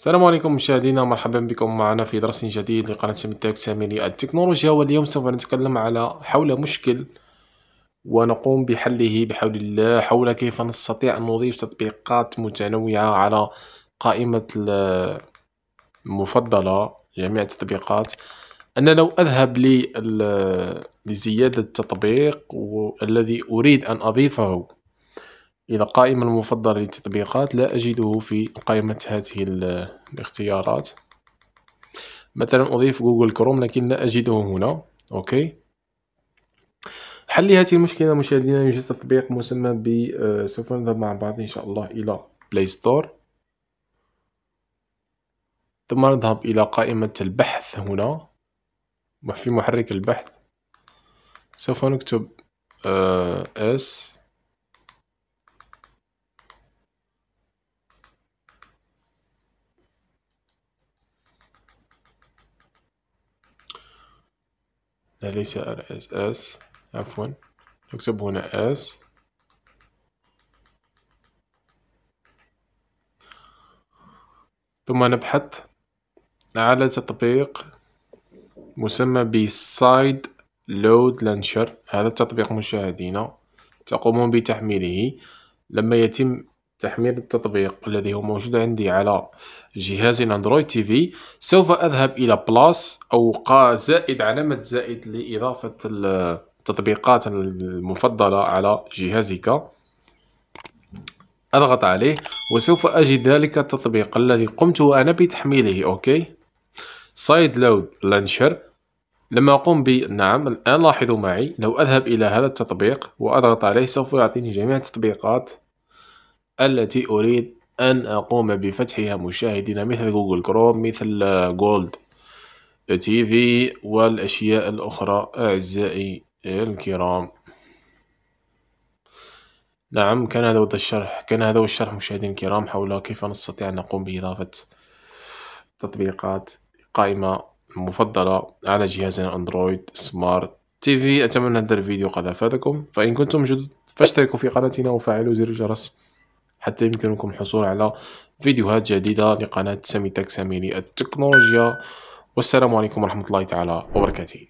السلام عليكم مشاهدينا مرحبا بكم معنا في درس جديد لقناة سميتك ساميني التكنولوجيا واليوم سوف نتكلم على حول مشكل ونقوم بحله بحول الله حول كيف نستطيع أن نضيف تطبيقات متنوعة على قائمة المفضلة جميع التطبيقات أنا لو أذهب لزيادة التطبيق الذي أريد أن أضيفه إلى قائمة المفضلة للتطبيقات لا أجده في قائمة هذه الاختيارات مثلا أضيف جوجل كروم لكن لا أجده هنا أوكي حل لهذه المشكلة مشاهدينا يوجد تطبيق مسمى ب آه، سوف نذهب مع بعض إن شاء الله إلى بلاي ستور ثم نذهب إلى قائمة البحث هنا وفي محرك البحث سوف نكتب اس آه، لا ليس ار اس عفوا نكتب هنا S ثم نبحث على تطبيق مسمى بسايد لود لانشر هذا التطبيق مشاهدينا تقومون بتحميله لما يتم تحميل التطبيق الذي هو موجود عندي على جهاز الاندرويد تي في سوف اذهب الى بلاس او قا زائد علامة زائد لاضافة التطبيقات المفضلة على جهازك اضغط عليه وسوف اجد ذلك التطبيق الذي قمت انا بتحميله اوكي سايد لود لانشر لما اقوم بنعم الان لاحظوا معي لو اذهب الى هذا التطبيق واضغط عليه سوف يعطيني جميع التطبيقات التي أريد أن أقوم بفتحها مشاهدين مثل جوجل كروم مثل آه، جولد تي في والأشياء الأخرى أعزائي الكرام نعم كان هذا هو الشرح كان هذا هو الشرح مشاهدين الكرام حول كيف نستطيع أن نقوم بإضافة تطبيقات قائمة مفضلة على جهازنا أندرويد سمارت تي في أتمنى هذا الفيديو قد أفادكم فإن كنتم جدد فاشتركوا في قناتنا وفعلوا زر الجرس حتى يمكنكم الحصول على فيديوهات جديدة لقناة سامي تاك سامي للتكنولوجيا والسلام عليكم ورحمة الله تعالى وبركاته